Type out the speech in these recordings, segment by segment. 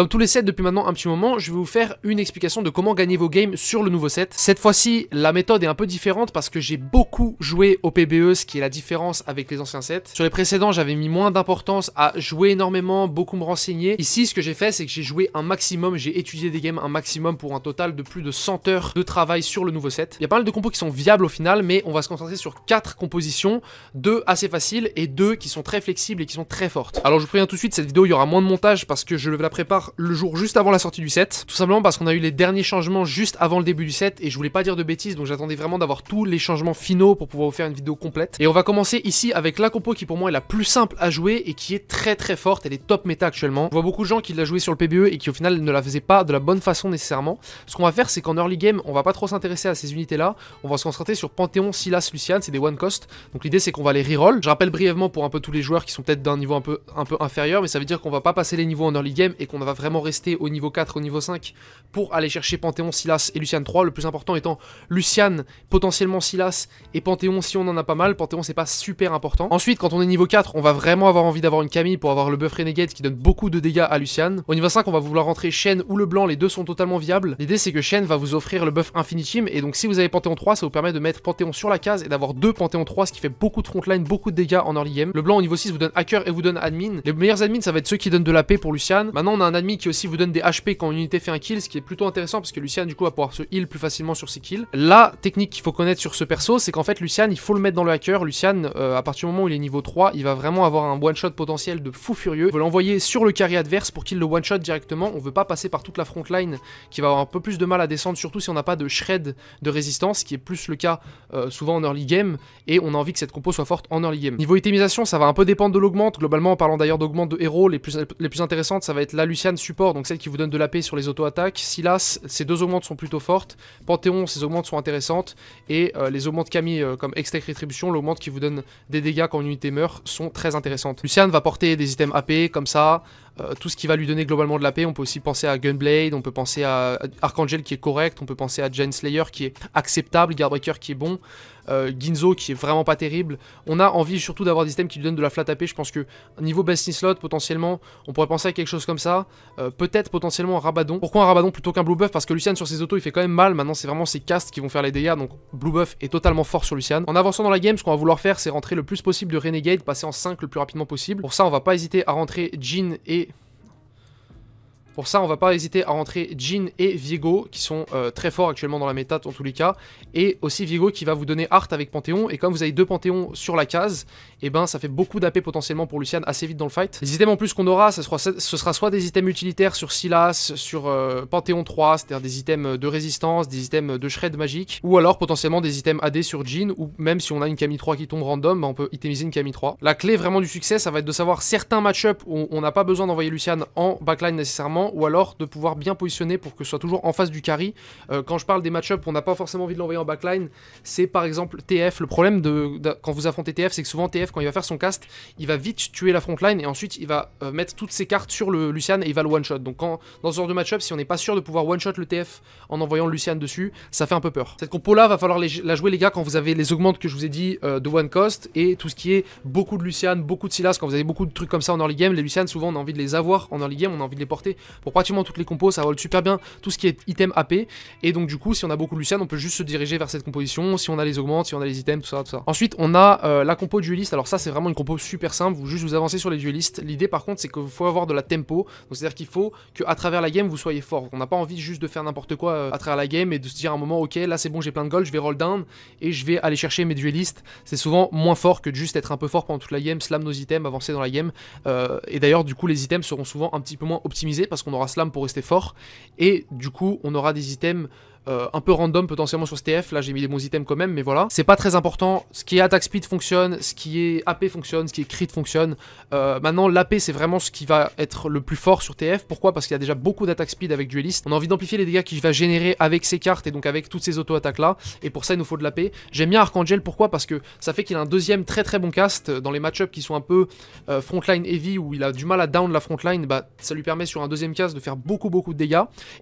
Comme tous les sets depuis maintenant un petit moment, je vais vous faire une explication de comment gagner vos games sur le nouveau set. Cette fois-ci, la méthode est un peu différente parce que j'ai beaucoup joué au PBE, ce qui est la différence avec les anciens sets. Sur les précédents, j'avais mis moins d'importance à jouer énormément, beaucoup me renseigner. Ici, ce que j'ai fait, c'est que j'ai joué un maximum, j'ai étudié des games un maximum pour un total de plus de 100 heures de travail sur le nouveau set. Il y a pas mal de compos qui sont viables au final, mais on va se concentrer sur 4 compositions, 2 assez faciles et 2 qui sont très flexibles et qui sont très fortes. Alors je vous préviens tout de suite, cette vidéo, il y aura moins de montage parce que je la prépare le jour juste avant la sortie du set. Tout simplement parce qu'on a eu les derniers changements juste avant le début du set et je voulais pas dire de bêtises donc j'attendais vraiment d'avoir tous les changements finaux pour pouvoir vous faire une vidéo complète. Et on va commencer ici avec la compo qui pour moi est la plus simple à jouer et qui est très très forte. Elle est top méta actuellement. Je vois beaucoup de gens qui la jouaient sur le PBE et qui au final ne la faisaient pas de la bonne façon nécessairement. Ce qu'on va faire c'est qu'en early game on va pas trop s'intéresser à ces unités là. On va se concentrer sur Panthéon, Silas, Lucian. C'est des one cost. Donc l'idée c'est qu'on va les reroll. Je rappelle brièvement pour un peu tous les joueurs qui sont peut-être d'un niveau un peu, un peu inférieur mais ça veut dire qu'on va pas passer les niveaux en early game et qu'on va vraiment rester au niveau 4, au niveau 5 pour aller chercher Panthéon, Silas et Lucian 3. Le plus important étant Lucian, potentiellement Silas et Panthéon si on en a pas mal. Panthéon c'est pas super important. Ensuite quand on est niveau 4 on va vraiment avoir envie d'avoir une Camille pour avoir le buff Renegade qui donne beaucoup de dégâts à Lucian. Au niveau 5 on va vouloir rentrer Shen ou le blanc, les deux sont totalement viables. L'idée c'est que Shen va vous offrir le buff Infinity et donc si vous avez Panthéon 3 ça vous permet de mettre Panthéon sur la case et d'avoir deux Panthéon 3 ce qui fait beaucoup de frontline, beaucoup de dégâts en early game. Le blanc au niveau 6 vous donne hacker et vous donne admin. Les meilleurs admins ça va être ceux qui donnent de la paix pour Lucian. Maintenant on a un qui aussi vous donne des HP quand une unité fait un kill, ce qui est plutôt intéressant parce que Lucian du coup va pouvoir se heal plus facilement sur ses kills. La technique qu'il faut connaître sur ce perso, c'est qu'en fait Lucian, il faut le mettre dans le hacker. Lucian, euh, à partir du moment où il est niveau 3, il va vraiment avoir un one shot potentiel de fou furieux. Il faut l'envoyer sur le carré adverse pour qu'il le one shot directement. On veut pas passer par toute la front line qui va avoir un peu plus de mal à descendre, surtout si on n'a pas de shred de résistance, qui est plus le cas euh, souvent en early game. Et on a envie que cette compo soit forte en early game. Niveau itemisation, ça va un peu dépendre de l'augmente. Globalement, en parlant d'ailleurs d'augmente de héros, les plus, les plus intéressantes, ça va être la Lucian support, donc celle qui vous donne de la paix sur les auto-attaques. Silas, ces deux augmentes sont plutôt fortes. Panthéon, ces augmentes sont intéressantes. Et euh, les augmentes Camille, euh, comme extra rétribution, l'augmente qui vous donne des dégâts quand une unité meurt, sont très intéressantes. Luciane va porter des items AP comme ça. Euh, tout ce qui va lui donner globalement de la paix. On peut aussi penser à Gunblade, on peut penser à Archangel qui est correct, on peut penser à Jane Slayer qui est acceptable, Guardbreaker qui est bon, euh, Ginzo qui est vraiment pas terrible. On a envie surtout d'avoir des systèmes qui lui donnent de la flat AP. Je pense que niveau Best Slot, potentiellement, on pourrait penser à quelque chose comme ça. Euh, peut-être potentiellement un Rabadon. Pourquoi un Rabadon plutôt qu'un Blue Buff Parce que Lucian sur ses autos il fait quand même mal. Maintenant, c'est vraiment ses castes qui vont faire les dégâts. Donc Blue Buff est totalement fort sur Lucian. En avançant dans la game, ce qu'on va vouloir faire, c'est rentrer le plus possible de Renegade, passer en 5 le plus rapidement possible. Pour ça, on va pas hésiter à rentrer Jin et pour ça, on va pas hésiter à rentrer Jean et Viego, qui sont euh, très forts actuellement dans la méta, en tous les cas. Et aussi Viego qui va vous donner Art avec Panthéon. Et comme vous avez deux Panthéons sur la case, et eh ben ça fait beaucoup d'AP potentiellement pour Lucian assez vite dans le fight. Les items en plus qu'on aura, ce sera, soit des items utilitaires sur Silas, sur euh, Panthéon 3, c'est-à-dire des items de résistance, des items de shred magique, ou alors potentiellement des items AD sur Jean, ou même si on a une Camille 3 qui tombe random, ben, on peut itemiser une Camille 3. La clé vraiment du succès, ça va être de savoir certains match-up où on n'a pas besoin d'envoyer Lucian en backline nécessairement, ou alors de pouvoir bien positionner pour que ce soit toujours en face du carry. Euh, quand je parle des matchups on n'a pas forcément envie de l'envoyer en backline. C'est par exemple TF. Le problème de, quand vous affrontez TF, c'est que souvent TF, quand il va faire son cast, il va vite tuer la frontline et ensuite il va euh, mettre toutes ses cartes sur le Lucian et il va le one-shot. Donc dans ce genre de match si on n'est pas sûr de pouvoir one-shot le TF en envoyant le Lucian dessus, ça fait un peu peur. Cette compo-là, va falloir la jouer les gars quand vous avez les augmentes que je vous ai dit euh, de one cost et tout ce qui est beaucoup de Lucian, beaucoup de Silas. Quand vous avez beaucoup de trucs comme ça en early game, les Lucian, souvent on a envie de les avoir en early game, on a envie de les porter. Pour pratiquement toutes les compos, ça vole super bien tout ce qui est item AP. Et donc du coup, si on a beaucoup de Lucian, on peut juste se diriger vers cette composition. Si on a les augmentes, si on a les items, tout ça, tout ça. Ensuite, on a euh, la compo dueliste. Alors ça, c'est vraiment une compo super simple. Vous juste vous avancez sur les duelistes. L'idée, par contre, c'est qu'il faut avoir de la tempo. Donc c'est-à-dire qu'il faut que à travers la game, vous soyez fort. On n'a pas envie juste de faire n'importe quoi euh, à travers la game et de se dire à un moment, ok, là c'est bon, j'ai plein de gold, je vais roll down et je vais aller chercher mes duelistes. C'est souvent moins fort que de juste être un peu fort pendant toute la game, slam nos items, avancer dans la game. Euh, et d'ailleurs, du coup, les items seront souvent un petit peu moins optimisés parce qu'on aura slam pour rester fort, et du coup on aura des items euh, un peu random potentiellement sur ce TF. Là, j'ai mis des bons items quand même, mais voilà. C'est pas très important. Ce qui est attack speed fonctionne, ce qui est AP fonctionne, ce qui est crit fonctionne. Euh, maintenant, l'AP, c'est vraiment ce qui va être le plus fort sur TF. Pourquoi Parce qu'il y a déjà beaucoup d'attack speed avec Duelist. On a envie d'amplifier les dégâts qu'il va générer avec ses cartes et donc avec toutes ces auto-attaques là. Et pour ça, il nous faut de l'AP. J'aime bien Archangel. Pourquoi Parce que ça fait qu'il a un deuxième très très bon cast dans les match qui sont un peu euh, frontline heavy où il a du mal à down la frontline. Bah, ça lui permet sur un deuxième cast de faire beaucoup beaucoup de dégâts.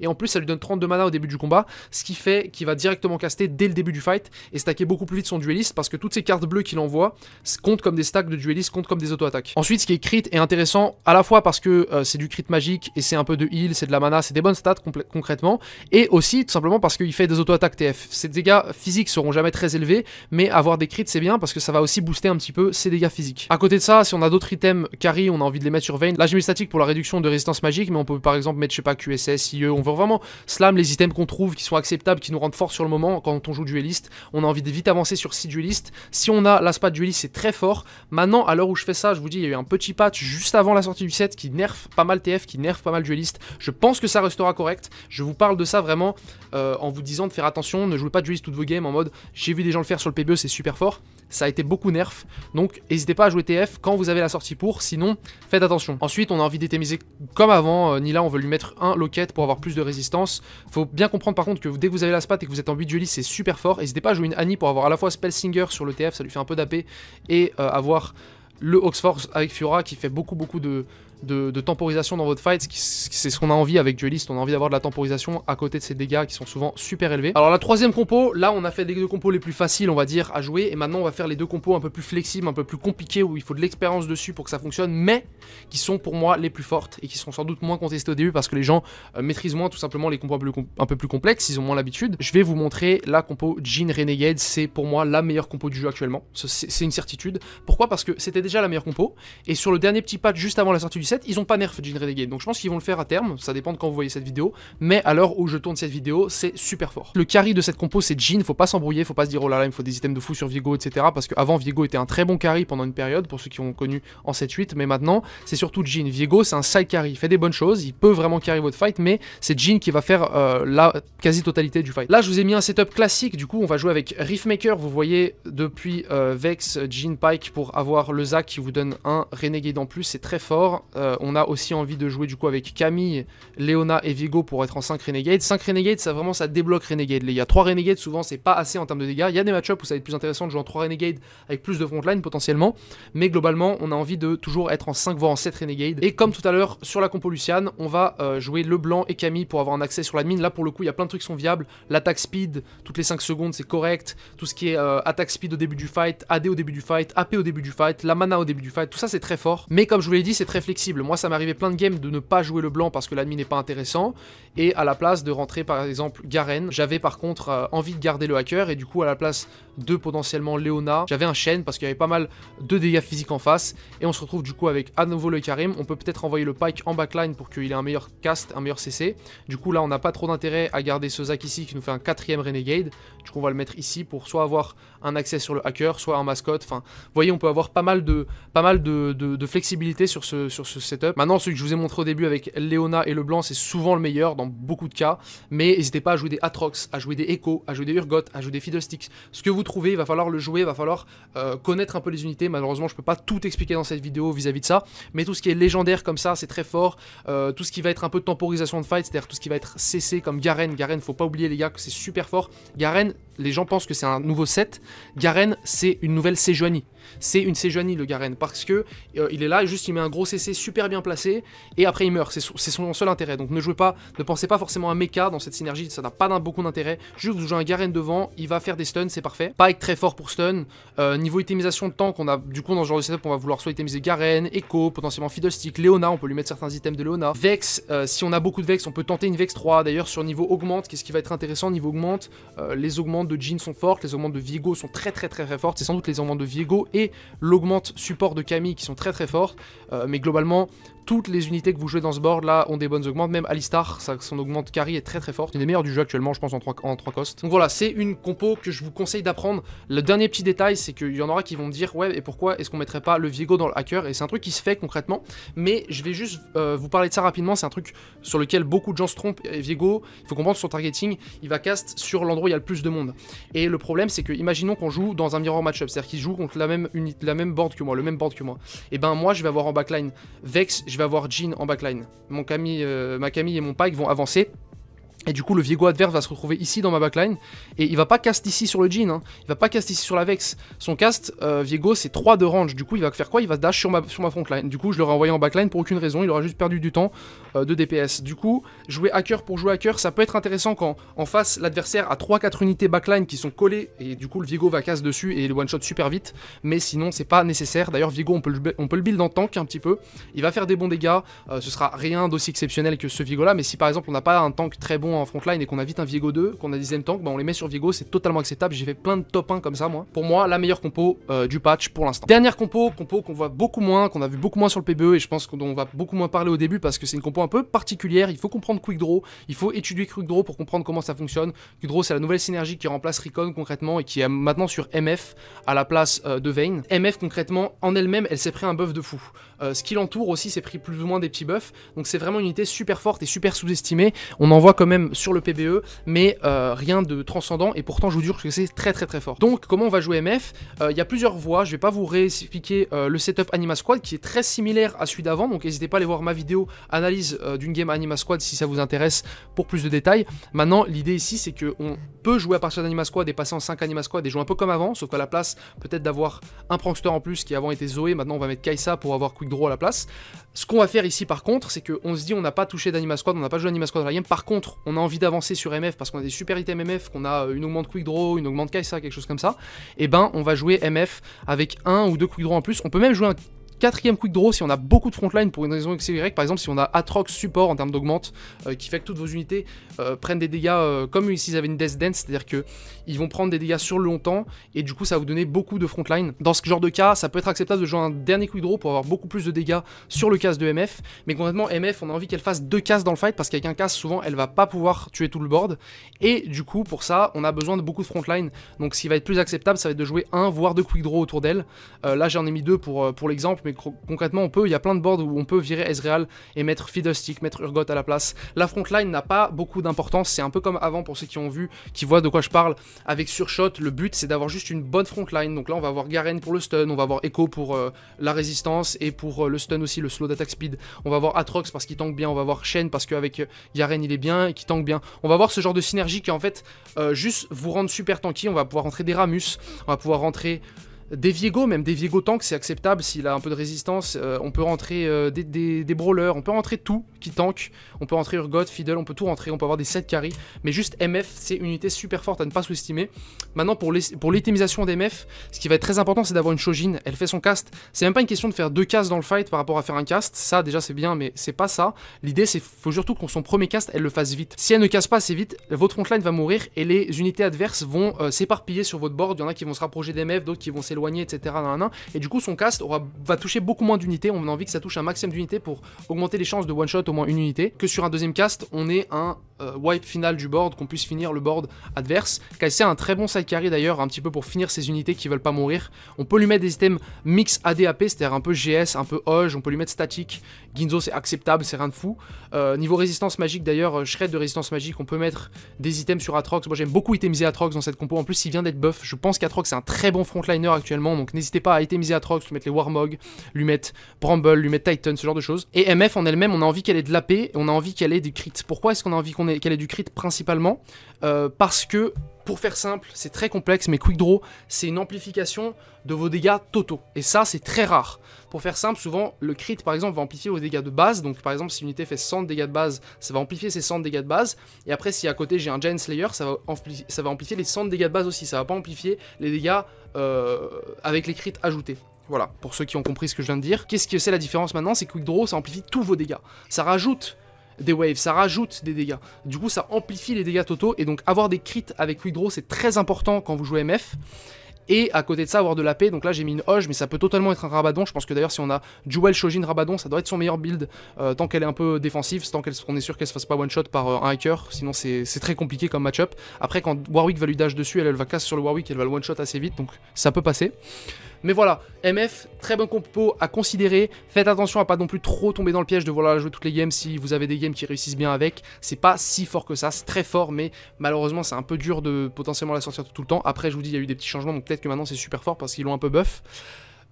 Et en plus, ça lui donne 32 mana au début du combat ce qui fait qu'il va directement caster dès le début du fight et stacker beaucoup plus vite son dueliste parce que toutes ces cartes bleues qu'il envoie comptent comme des stacks de dueliste, comptent comme des auto-attaques. Ensuite, ce qui est crit est intéressant à la fois parce que euh, c'est du crit magique et c'est un peu de heal, c'est de la mana, c'est des bonnes stats concrètement et aussi tout simplement parce qu'il fait des auto-attaques TF. Ses dégâts physiques seront jamais très élevés mais avoir des crits c'est bien parce que ça va aussi booster un petit peu ses dégâts physiques. À côté de ça, si on a d'autres items carry, on a envie de les mettre sur Vayne. Là j'ai statique pour la réduction de résistance magique mais on peut par exemple mettre je sais pas QSS, IE, on veut vraiment slam les items qu'on trouve qui sont acceptable, qui nous rendent fort sur le moment quand on joue dueliste. On a envie de vite avancer sur 6 duelistes. Si on a l'aspect dueliste, c'est très fort. Maintenant, à l'heure où je fais ça, je vous dis, il y a eu un petit patch juste avant la sortie du set qui nerf pas mal TF, qui nerf pas mal dueliste. Je pense que ça restera correct. Je vous parle de ça vraiment euh, en vous disant de faire attention, ne jouez pas dueliste toutes vos games en mode j'ai vu des gens le faire sur le PBE, c'est super fort ça a été beaucoup nerf. Donc n'hésitez pas à jouer TF quand vous avez la sortie pour, sinon faites attention. Ensuite on a envie d'étémiser comme avant, euh, Nila on veut lui mettre un locket pour avoir plus de résistance. Faut bien comprendre par contre que dès que vous avez la spat et que vous êtes en 8 duelis c'est super fort. N'hésitez pas à jouer une Annie pour avoir à la fois singer sur le TF, ça lui fait un peu d'AP, et euh, avoir le Oxforce avec Fiora qui fait beaucoup beaucoup de, de, temporisation dans votre fight. C'est ce qu'on a envie avec Duelist, on a envie d'avoir de la temporisation à côté de ces dégâts qui sont souvent super élevés. Alors la troisième compo, là on a fait les deux compos les plus faciles on va dire à jouer et maintenant on va faire les deux compos un peu plus flexibles, un peu plus compliqués où il faut de l'expérience dessus pour que ça fonctionne mais qui sont pour moi les plus fortes et qui sont sans doute moins contestées au début parce que les gens euh, maîtrisent moins tout simplement les compos un peu, plus complexes, ils ont moins l'habitude. Je vais vous montrer la compo Jean Renegade, c'est pour moi la meilleure compo du jeu actuellement, c'est une certitude. Pourquoi Parce que c'était déjà la meilleure compo et sur le dernier petit patch juste avant la sortie du ils ont pas nerf Jean Renegade, donc je pense qu'ils vont le faire à terme, ça dépend de quand vous voyez cette vidéo, mais à l'heure où je tourne cette vidéo, c'est super fort. Le carry de cette compo, c'est Jin, faut pas s'embrouiller, faut pas se dire oh là là, il faut des items de fou sur Viego, etc. Parce qu'avant, Viego était un très bon carry pendant une période, pour ceux qui ont connu en 7-8, mais maintenant, c'est surtout Jean. Viego, c'est un side carry, il fait des bonnes choses, il peut vraiment carry votre fight, mais c'est Jean qui va faire euh, la quasi-totalité du fight. Là, je vous ai mis un setup classique, du coup, on va jouer avec Riffmaker, vous voyez, depuis euh, Vex, Jin, Pike, pour avoir le Zac qui vous donne un Renegade en plus, c'est très fort. Euh, on a aussi envie de jouer du coup avec Camille, Léona et Vigo pour être en 5 Renegade. 5 Renegade, ça vraiment ça débloque Renegade les gars. 3 Renegade, souvent c'est pas assez en termes de dégâts. Il y a des matchups où ça va être plus intéressant de jouer en 3 Renegade avec plus de frontline potentiellement. Mais globalement on a envie de toujours être en 5 voire en 7 Renegade. Et comme tout à l'heure sur la compo Luciane, on va euh, jouer le blanc et Camille pour avoir un accès sur la mine. Là pour le coup il y a plein de trucs qui sont viables. L'attaque speed, toutes les 5 secondes c'est correct. Tout ce qui est euh, attaque speed au début du fight, AD au début du fight, AP au début du fight, la mana au début du fight, tout ça c'est très fort. Mais comme je vous l'ai dit c'est très flexible moi, ça m'arrivait plein de games de ne pas jouer le blanc parce que l'admin n'est pas intéressant, et à la place de rentrer par exemple Garen, j'avais par contre euh, envie de garder le hacker, et du coup à la place de potentiellement Léona, j'avais un chaîne parce qu'il y avait pas mal de dégâts physiques en face, et on se retrouve du coup avec à nouveau le Karim, on peut peut-être envoyer le Pike en backline pour qu'il ait un meilleur cast, un meilleur CC, du coup là on n'a pas trop d'intérêt à garder ce Zac ici qui nous fait un quatrième Renegade, du coup on va le mettre ici pour soit avoir un accès sur le hacker, soit un mascotte, enfin vous voyez on peut avoir pas mal de, pas mal de flexibilité sur ce, sur ce setup. Maintenant, celui que je vous ai montré au début avec léona et le blanc c'est souvent le meilleur dans beaucoup de cas. Mais n'hésitez pas à jouer des Atrox, à jouer des Echo, à jouer des Urgot, à jouer des Fiddlesticks. Ce que vous trouvez, il va falloir le jouer, il va falloir euh, connaître un peu les unités. Malheureusement, je peux pas tout expliquer dans cette vidéo vis-à-vis de ça. Mais tout ce qui est légendaire comme ça, c'est très fort. Euh, tout ce qui va être un peu de temporisation de fight, c'est-à-dire tout ce qui va être CC comme Garen. Garen, faut pas oublier les gars que c'est super fort. Garen, les gens pensent que c'est un nouveau set. Garen, c'est une nouvelle Sejuani. C'est une Sejuani le Garen parce que euh, il est là juste il met un gros CC sur super bien placé, et après il meurt, c'est son, seul intérêt. Donc ne jouez pas, ne pensez pas forcément à mecha dans cette synergie, ça n'a pas beaucoup d'intérêt. Juste vous jouez un Garen devant, il va faire des stuns, c'est parfait. pas être très fort pour stun. Euh, niveau itemisation de temps qu'on a du coup dans ce genre de setup, on va vouloir soit itemiser Garen, Echo, potentiellement stick Leona, on peut lui mettre certains items de Leona. Vex, euh, si on a beaucoup de Vex, on peut tenter une Vex 3. D'ailleurs sur niveau augmente, qu'est-ce qui va être intéressant niveau augmente euh, Les augmentes de Jean sont fortes, les augmentes de viego sont très très très très fortes. C'est sans doute les augmentes de viego et l'augmente support de Camille qui sont très très fortes. mais globalement également toutes les unités que vous jouez dans ce board là ont des bonnes augmentes, même Alistar, ça, son augmente carry est très très forte, une des meilleures du jeu actuellement je pense en 3, en cost. Donc voilà, c'est une compo que je vous conseille d'apprendre. Le dernier petit détail c'est qu'il y en aura qui vont me dire ouais et pourquoi est-ce qu'on mettrait pas le Viego dans le hacker et c'est un truc qui se fait concrètement, mais je vais juste euh, vous parler de ça rapidement, c'est un truc sur lequel beaucoup de gens se trompent, Viego, il faut comprendre son targeting, il va cast sur l'endroit où il y a le plus de monde. Et le problème c'est que imaginons qu'on joue dans un mirror matchup, c'est-à-dire qu'il joue contre la même, unité, la même board que moi, le même board que moi. Et ben moi je vais avoir en backline Vex, Va voir avoir Jean en backline. Mon Camille, euh, ma Camille et mon Pike vont avancer. Et du coup, le Viego adverse va se retrouver ici dans ma backline. Et il va pas cast ici sur le Jean. Hein. Il va pas cast ici sur la Son cast, euh, Viego, c'est 3 de range. Du coup, il va faire quoi Il va dash sur ma, sur ma frontline. Du coup, je l'aurais envoyé en backline pour aucune raison. Il aura juste perdu du temps euh, de DPS. Du coup, jouer hacker pour jouer hacker, ça peut être intéressant quand en face, l'adversaire a 3-4 unités backline qui sont collées. Et du coup, le Viego va casse dessus et le one-shot super vite. Mais sinon, c'est pas nécessaire. D'ailleurs, Viego, on peut, le, on peut le build en tank un petit peu. Il va faire des bons dégâts. Euh, ce sera rien d'aussi exceptionnel que ce Viego là. Mais si par exemple, on n'a pas un tank très bon en frontline et qu'on a vite un Viego 2, qu'on a 10 tank bah on les met sur Viego, c'est totalement acceptable. J'ai fait plein de top 1 comme ça, moi. Pour moi, la meilleure compo euh, du patch pour l'instant. Dernière compo, compo qu'on voit beaucoup moins, qu'on a vu beaucoup moins sur le PBE et je pense qu'on va beaucoup moins parler au début parce que c'est une compo un peu particulière. Il faut comprendre Quick il faut étudier Quick Draw pour comprendre comment ça fonctionne. Quickdraw Draw, c'est la nouvelle synergie qui remplace Recon concrètement et qui est maintenant sur MF à la place euh, de Vayne. MF concrètement, en elle-même, elle, s'est pris un buff de fou. Euh, ce qui l'entoure aussi s'est pris plus ou moins des petits buffs. Donc c'est vraiment une unité super forte et super sous-estimée. On en voit quand même sur le PBE, mais euh, rien de transcendant, et pourtant je vous jure que c'est très très très fort. Donc comment on va jouer MF euh, Il y a plusieurs voies, je vais pas vous réexpliquer euh, le setup Anima Squad qui est très similaire à celui d'avant, donc n'hésitez pas à aller voir ma vidéo analyse d'une game Anima Squad si ça vous intéresse pour plus de détails. Maintenant l'idée ici c'est qu'on peut jouer à partir d'Anima Squad et passer en 5 Anima Squad et jouer un peu comme avant, sauf qu'à la place peut-être d'avoir un prankster en plus qui avant était Zoé, maintenant on va mettre Kaisa pour avoir Quick Draw à la place. Ce qu'on va faire ici par contre, c'est qu'on se dit on n'a pas touché d'Anima Squad, on n'a pas joué d'Anima Squad la game. Par contre, on a envie d'avancer sur MF parce qu'on a des super items MF, qu'on a euh, une augmente quick draw, une augmente Kaisa, quelque chose comme ça. Et eh ben on va jouer MF avec un ou deux quick draw en plus. On peut même jouer un Quatrième quick draw, si on a beaucoup de frontline pour une raison XY, par exemple si on a Atrox support en termes d'augmente, euh, qui fait que toutes vos unités euh, prennent des dégâts euh, comme s'ils avaient une Death Dance, c'est-à-dire que ils vont prendre des dégâts sur le longtemps, et du coup ça va vous donner beaucoup de frontline. Dans ce genre de cas, ça peut être acceptable de jouer un dernier quick draw pour avoir beaucoup plus de dégâts sur le casse de MF, mais concrètement MF, on a envie qu'elle fasse deux casses dans le fight, parce qu'avec un casse, souvent elle va pas pouvoir tuer tout le board, et du coup pour ça, on a besoin de beaucoup de frontline, donc ce qui va être plus acceptable, ça va être de jouer un voire deux quick draw autour d'elle. là j'en ai mis deux pour, pour l'exemple, concrètement, on peut, il y a plein de boards où on peut virer Ezreal et mettre Fiddlestick, mettre Urgot à la place. La frontline n'a pas beaucoup d'importance, c'est un peu comme avant pour ceux qui ont vu, qui voient de quoi je parle. Avec Surshot, le but c'est d'avoir juste une bonne frontline. Donc là, on va avoir Garen pour le stun, on va avoir Echo pour euh, la résistance et pour euh, le stun aussi, le slow d'attaque speed. On va avoir Atrox parce qu'il tank bien, on va avoir Shen parce qu'avec Garen euh, il est bien et qu'il tank bien. On va avoir ce genre de synergie qui en fait juste vous rendre super tanky. On va pouvoir rentrer des Ramus, on va pouvoir rentrer des Viego, même des Viego tanks, c'est acceptable s'il a un peu de résistance. Euh, on peut rentrer euh, des, des, brawlers, on peut rentrer tout qui tank. On peut rentrer Urgot, Fiddle, on peut tout rentrer, on peut avoir des 7 carry. Mais juste MF, c'est une unité super forte à ne pas sous-estimer. Maintenant, pour l'itemisation d'MF, ce qui va être très important, c'est d'avoir une Shojin. Elle fait son cast. C'est même pas une question de faire deux casts dans le fight par rapport à faire un cast. Ça, déjà, c'est bien, mais c'est pas ça. L'idée, c'est faut surtout qu'on son premier cast, elle le fasse vite. Si elle ne casse pas assez vite, votre frontline va mourir et les unités adverses vont euh, s'éparpiller sur votre board. Il y en a qui vont se rapprocher d'MF, d'autres qui vont s'éloigner, etc. Et du coup, son cast va toucher beaucoup moins d'unités. On a envie que ça touche un maximum d'unités pour augmenter les chances de one-shot au moins une unité, que sur un deuxième cast, on ait un euh, wipe final du board, qu'on puisse finir le board adverse. KSC a un très bon side carry d'ailleurs, un petit peu pour finir ses unités qui veulent pas mourir. On peut lui mettre des items mix ADAP, c'est-à-dire un peu GS, un peu Hoge, on peut lui mettre statique. Ginzo c'est acceptable, c'est rien de fou. Euh, niveau résistance magique d'ailleurs, euh, Shred de résistance magique, on peut mettre des items sur Atrox. Moi j'aime beaucoup itemiser Atrox dans cette compo, en plus il vient d'être buff. Je pense qu'Atrox c'est un très bon frontliner actuellement, donc n'hésitez pas à itemiser Atrox, lui mettre les Warmog, lui mettre Bramble, lui mettre Titan, ce genre de choses. Et MF en elle-même, on a envie qu'elle de l'AP et on a envie qu'elle ait du crit. Pourquoi est-ce qu'on a envie qu'elle ait, du crit principalement euh, Parce que, pour faire simple, c'est très complexe, mais Quick Draw, c'est une amplification de vos dégâts totaux. Et ça, c'est très rare. Pour faire simple, souvent, le crit, par exemple, va amplifier vos dégâts de base. Donc, par exemple, si l'unité fait 100 dégâts de base, ça va amplifier ses 100 dégâts de base. Et après, si à côté j'ai un Giant Slayer, ça va, ça va amplifier les 100 dégâts de base aussi. Ça va pas amplifier les dégâts euh, avec les crits ajoutés. Voilà, pour ceux qui ont compris ce que je viens de dire. Qu'est-ce que c'est la différence maintenant C'est que Quick Draw, ça amplifie tous vos dégâts. Ça rajoute des waves, ça rajoute des dégâts. Du coup, ça amplifie les dégâts totaux, et donc avoir des crits avec Quick Draw, c'est très important quand vous jouez MF. Et à côté de ça, avoir de la paix. Donc là, j'ai mis une hoge, mais ça peut totalement être un Rabadon. Je pense que d'ailleurs, si on a Jewel Shojin Rabadon, ça doit être son meilleur build euh, tant qu'elle est un peu défensive, tant qu'on est sûr qu'elle se fasse pas one shot par euh, un hacker. Sinon, c'est très compliqué comme match-up. Après, quand Warwick va lui dash dessus, elle, elle va casse sur le Warwick, elle va le one shot assez vite, donc ça peut passer. Mais voilà, MF, très bon compo à considérer. Faites attention à pas non plus trop tomber dans le piège de vouloir jouer toutes les games si vous avez des games qui réussissent bien avec. C'est pas si fort que ça, c'est très fort, mais malheureusement c'est un peu dur de potentiellement la sortir tout le temps. Après, je vous dis, il y a eu des petits changements, donc peut-être que maintenant c'est super fort parce qu'ils l'ont un peu buff.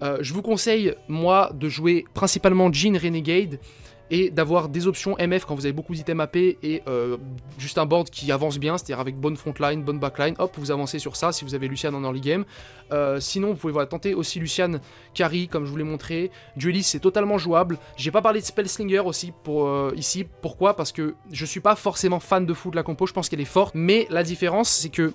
Euh, je vous conseille, moi, de jouer principalement Jean Renegade, et d'avoir des options MF quand vous avez beaucoup d'items AP et euh, juste un board qui avance bien, c'est-à-dire avec bonne frontline, bonne backline, hop, vous avancez sur ça si vous avez Lucian en early game. Euh, sinon, vous pouvez tenter aussi Lucian carry, comme je vous l'ai montré. Duelist, c'est totalement jouable. J'ai pas parlé de Spellslinger aussi pour, euh, ici. Pourquoi Parce que je suis pas forcément fan de foot de la compo, je pense qu'elle est forte, mais la différence, c'est que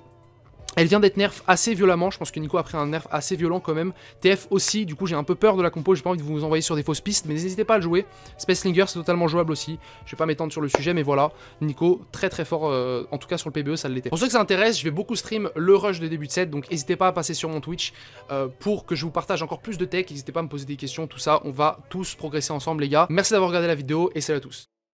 elle vient d'être nerf assez violemment, je pense que Nico a pris un nerf assez violent quand même. TF aussi, du coup j'ai un peu peur de la compo, j'ai pas envie de vous envoyer sur des fausses pistes, mais n'hésitez pas à le jouer. Spacelinger c'est totalement jouable aussi, je vais pas m'étendre sur le sujet, mais voilà, Nico très très fort, euh, en tout cas sur le PBE ça l'était. Pour ceux que ça intéresse, je vais beaucoup stream le rush de début de set, donc n'hésitez pas à passer sur mon Twitch euh, pour que je vous partage encore plus de tech, n'hésitez pas à me poser des questions, tout ça, on va tous progresser ensemble les gars. Merci d'avoir regardé la vidéo et salut à tous.